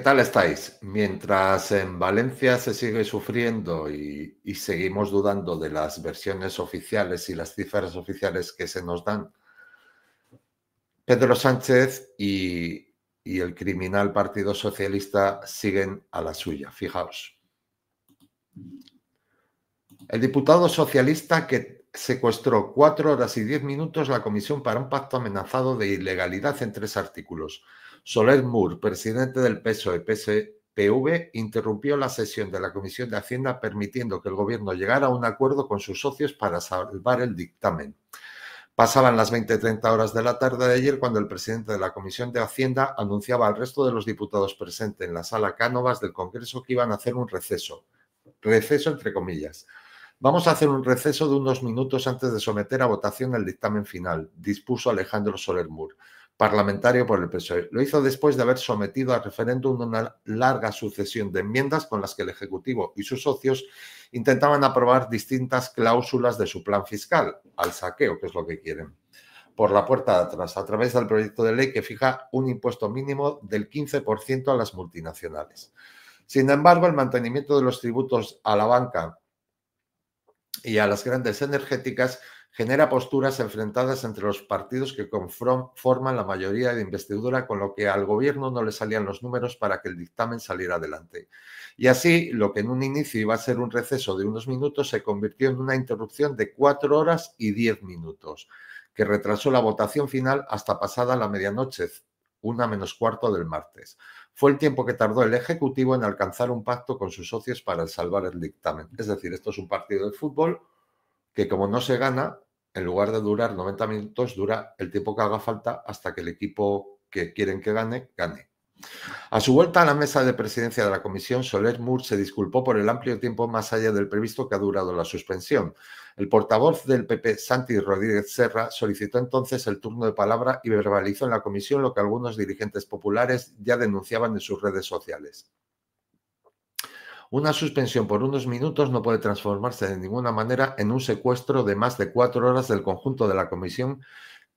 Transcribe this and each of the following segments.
¿Qué tal estáis? Mientras en Valencia se sigue sufriendo y, seguimos dudando de las versiones oficiales y las cifras oficiales que se nos dan, Pedro Sánchez y, y el criminal Partido Socialista siguen a la suya. Fijaos. El diputado socialista que secuestró cuatro horas y diez minutos la Comisión para un pacto amenazado de ilegalidad en tres artículos. Soler Moore, presidente del PSOE, PSPV, interrumpió la sesión de la Comisión de Hacienda permitiendo que el gobierno llegara a un acuerdo con sus socios para salvar el dictamen. Pasaban las 20.30 horas de la tarde de ayer cuando el presidente de la Comisión de Hacienda anunciaba al resto de los diputados presentes en la sala Cánovas del Congreso que iban a hacer un receso. Receso entre comillas Vamos a hacer un receso de unos minutos antes de someter a votación el dictamen final, dispuso Alejandro Soler parlamentario por el PSOE. Lo hizo después de haber sometido a referéndum una larga sucesión de enmiendas con las que el Ejecutivo y sus socios intentaban aprobar distintas cláusulas de su plan fiscal, al saqueo, que es lo que quieren por la puerta de atrás a través del proyecto de ley que fija un impuesto mínimo del 15% a las multinacionales. Sin embargo, el mantenimiento de los tributos a la banca y a las grandes energéticas genera posturas enfrentadas entre los partidos que conforman la mayoría de investidura, con lo que al gobierno no le salían los números para que el dictamen saliera adelante. Y así, lo que en un inicio iba a ser un receso de unos minutos se convirtió en una interrupción de cuatro horas y diez minutos, que retrasó la votación final hasta pasada la medianoche, una menos cuarto del martes. Fue el tiempo que tardó el Ejecutivo en alcanzar un pacto con sus socios para salvar el dictamen. Es decir, esto es un partido de fútbol que como no se gana, en lugar de durar 90 minutos, dura el tiempo que haga falta hasta que el equipo que quieren que gane, gane. A su vuelta a la mesa de presidencia de la comisión, Soler Moore se disculpó por el amplio tiempo más allá del previsto que ha durado la suspensión. El portavoz del PP, Santi Rodríguez Serra, solicitó entonces el turno de palabra y verbalizó en la comisión lo que algunos dirigentes populares ya denunciaban en sus redes sociales. Una suspensión por unos minutos no puede transformarse de ninguna manera en un secuestro de más de cuatro horas del conjunto de la comisión,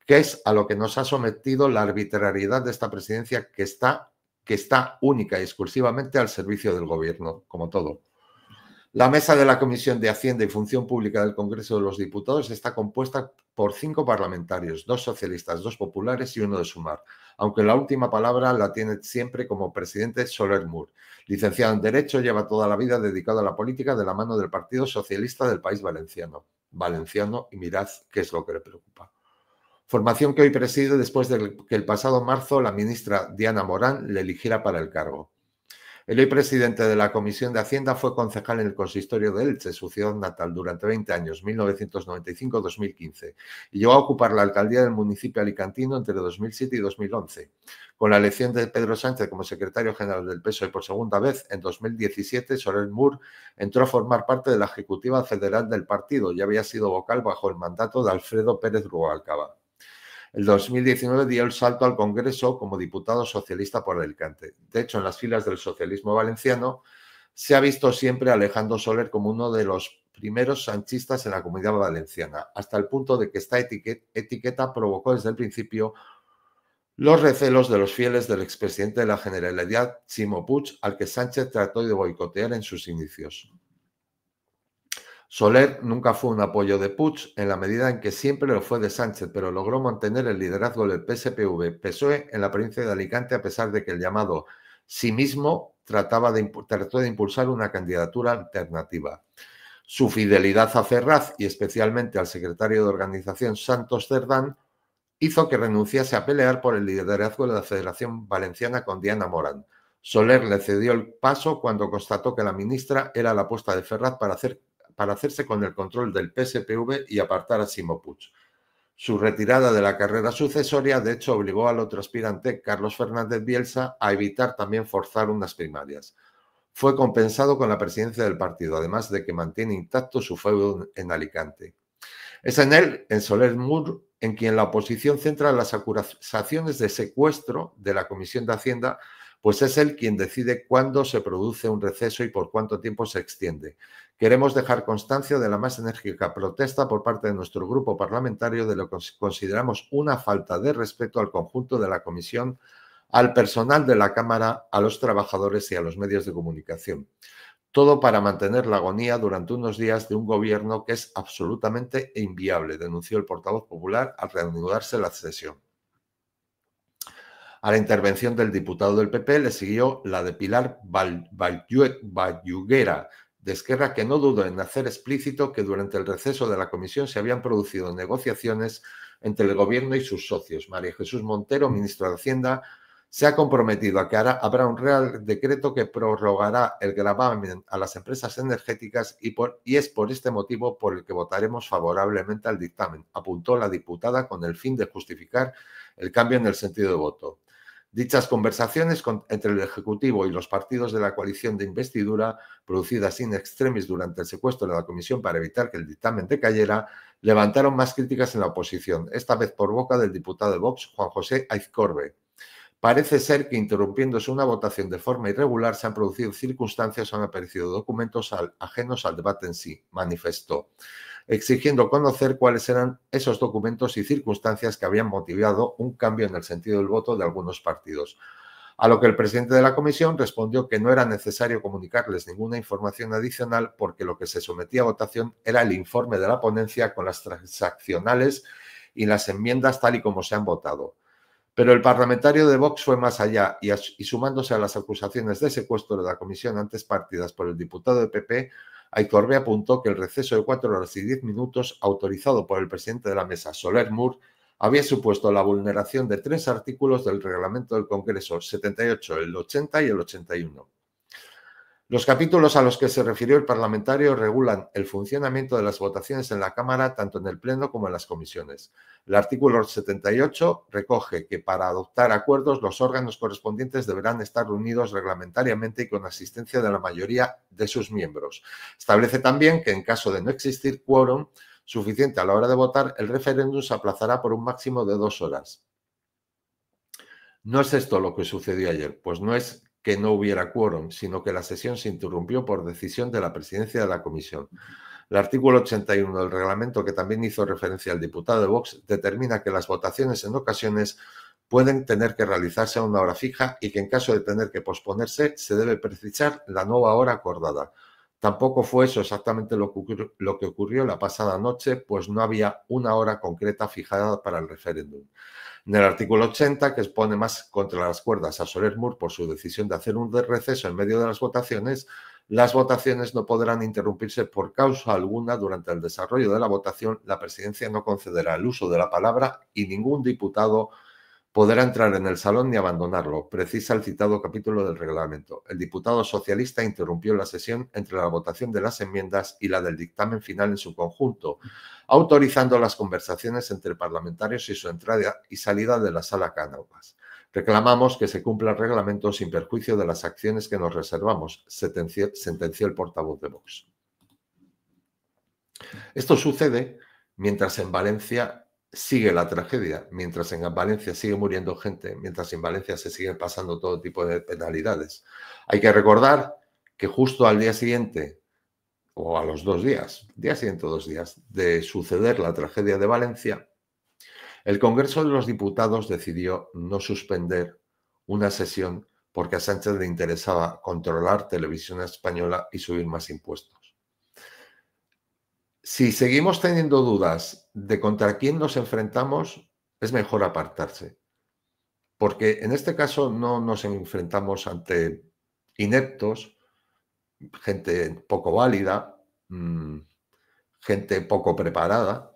que es a lo que nos ha sometido la arbitrariedad de esta presidencia que está que está única y exclusivamente al servicio del Gobierno, como todo. La mesa de la Comisión de Hacienda y Función Pública del Congreso de los Diputados está compuesta por cinco parlamentarios, dos socialistas, dos populares y uno de Sumar, aunque la última palabra la tiene siempre como presidente Soler Moore. Licenciado en Derecho, lleva toda la vida dedicado a la política de la mano del Partido Socialista del País Valenciano. Valenciano, y mirad qué es lo que le preocupa formación que hoy preside después de que el pasado marzo la ministra Diana Morán le eligiera para el cargo. El hoy presidente de la Comisión de Hacienda fue concejal en el consistorio de Elche, su ciudad natal, durante 20 años, 1995-2015, y llegó a ocupar la alcaldía del municipio alicantino entre 2007 y 2011. Con la elección de Pedro Sánchez como secretario general del PSOE por segunda vez en 2017, Sorel Mur entró a formar parte de la ejecutiva federal del partido y había sido vocal bajo el mandato de Alfredo Pérez Rubalcaba el 2019 dio el salto al Congreso como diputado socialista por Alicante. De hecho, en las filas del socialismo valenciano se ha visto siempre a Alejandro Soler como uno de los primeros sanchistas en la comunidad valenciana, hasta el punto de que esta etiqueta provocó desde el principio los recelos de los fieles del expresidente de la Generalidad, Chimo Puig, al que Sánchez trató de boicotear en sus inicios. Soler nunca fue un apoyo de putsch en la medida en que siempre lo fue de Sánchez, pero logró mantener el liderazgo del PSPV-PSOE en la provincia de Alicante a pesar de que el llamado sí mismo trataba de, trató de impulsar una candidatura alternativa. Su fidelidad a Ferraz y especialmente al secretario de organización Santos Cerdán hizo que renunciase a pelear por el liderazgo de la Federación Valenciana con Diana Morán. Soler le cedió el paso cuando constató que la ministra era la apuesta de Ferraz para hacer para hacerse con el control del PSPV y apartar a Simopuch. Su retirada de la carrera sucesoria, de hecho, obligó al otro aspirante, Carlos Fernández Bielsa, a evitar también forzar unas primarias. Fue compensado con la presidencia del partido, además de que mantiene intacto su fuego en Alicante. Es en él, en Soler Mur, en quien la oposición centra las acusaciones de secuestro de la Comisión de Hacienda pues es él quien decide cuándo se produce un receso y por cuánto tiempo se extiende. Queremos dejar constancia de la más enérgica protesta por parte de nuestro grupo parlamentario de lo que consideramos una falta de respeto al conjunto de la Comisión, al personal de la Cámara, a los trabajadores y a los medios de comunicación. Todo para mantener la agonía durante unos días de un gobierno que es absolutamente inviable, denunció el portavoz popular al reanudarse la sesión. A la intervención del diputado del PP le siguió la de Pilar Valluguera, de Esquerra que no dudó en hacer explícito que durante el receso de la comisión se habían producido negociaciones entre el gobierno y sus socios. María Jesús Montero, ministro de Hacienda, se ha comprometido a que habrá un real decreto que prorrogará el gravamen a las empresas energéticas y es por este motivo por el que votaremos favorablemente al dictamen, apuntó la diputada con el fin de justificar el cambio en el sentido de voto. Dichas conversaciones entre el Ejecutivo y los partidos de la coalición de investidura, producidas in extremis durante el secuestro de la Comisión para evitar que el dictamen decayera, levantaron más críticas en la oposición, esta vez por boca del diputado de Vox, Juan José Aizcorbe. Parece ser que interrumpiéndose una votación de forma irregular se han producido circunstancias o han aparecido documentos ajenos al debate en sí, manifestó exigiendo conocer cuáles eran esos documentos y circunstancias que habían motivado un cambio en el sentido del voto de algunos partidos. A lo que el presidente de la comisión respondió que no era necesario comunicarles ninguna información adicional porque lo que se sometía a votación era el informe de la ponencia con las transaccionales y las enmiendas tal y como se han votado. Pero el parlamentario de Vox fue más allá y, sumándose a las acusaciones de secuestro de la comisión antes partidas por el diputado de PP, Aitorbe apuntó que el receso de cuatro horas y diez minutos autorizado por el presidente de la mesa, Soler Mur, había supuesto la vulneración de tres artículos del reglamento del Congreso, 78, el 80 y el 81. Los capítulos a los que se refirió el parlamentario regulan el funcionamiento de las votaciones en la Cámara, tanto en el Pleno como en las comisiones. El artículo 78 recoge que para adoptar acuerdos los órganos correspondientes deberán estar reunidos reglamentariamente y con asistencia de la mayoría de sus miembros. Establece también que en caso de no existir quórum suficiente a la hora de votar, el referéndum se aplazará por un máximo de dos horas. ¿No es esto lo que sucedió ayer? Pues no es que no hubiera quórum, sino que la sesión se interrumpió por decisión de la presidencia de la comisión. El artículo 81 del reglamento, que también hizo referencia al diputado de Vox, determina que las votaciones en ocasiones pueden tener que realizarse a una hora fija y que en caso de tener que posponerse se debe precisar la nueva hora acordada. Tampoco fue eso exactamente lo que, ocurrió la pasada noche, pues no había una hora concreta fijada para el referéndum. En el artículo 80, que expone más contra las cuerdas a Soler por su decisión de hacer un receso en medio de las votaciones, las votaciones no podrán interrumpirse por causa alguna durante el desarrollo de la votación. La presidencia no concederá el uso de la palabra y ningún diputado podrá entrar en el salón ni abandonarlo, precisa el citado capítulo del reglamento. El diputado socialista interrumpió la sesión entre la votación de las enmiendas y la del dictamen final en su conjunto, autorizando las conversaciones entre parlamentarios y su entrada y salida de la sala Cánovas. Reclamamos que se cumpla el reglamento sin perjuicio de las acciones que nos reservamos, sentenció el portavoz de Vox. Esto sucede mientras en Valencia sigue la tragedia, mientras en Valencia sigue muriendo gente, mientras en Valencia se sigue pasando todo tipo de penalidades. Hay que recordar que justo al día siguiente, o a los dos días, día siguiente o dos días, de suceder la tragedia de Valencia, el Congreso de los Diputados decidió no suspender una sesión porque a Sánchez le interesaba controlar televisión española y subir más impuestos si seguimos teniendo dudas de contra quién nos enfrentamos, es mejor apartarse. Porque en este caso no nos enfrentamos ante ineptos, gente poco válida, mm, gente poco preparada.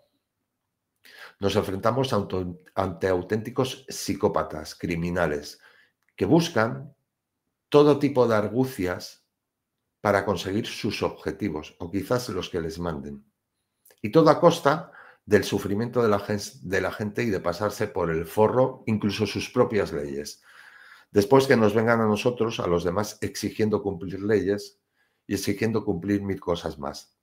Nos enfrentamos ante auténticos psicópatas, criminales, que buscan todo tipo de argucias para conseguir sus objetivos o quizás los que les manden. Y todo a costa del sufrimiento de la, de la gente y de pasarse por el forro incluso sus propias leyes. Después que nos vengan a nosotros, a los demás, exigiendo cumplir leyes y exigiendo cumplir mil cosas más.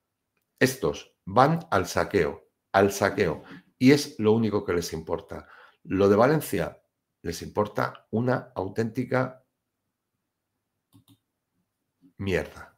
Estos van al saqueo, al saqueo. Y es lo único que les importa. Lo de Valencia les importa una auténtica mierda.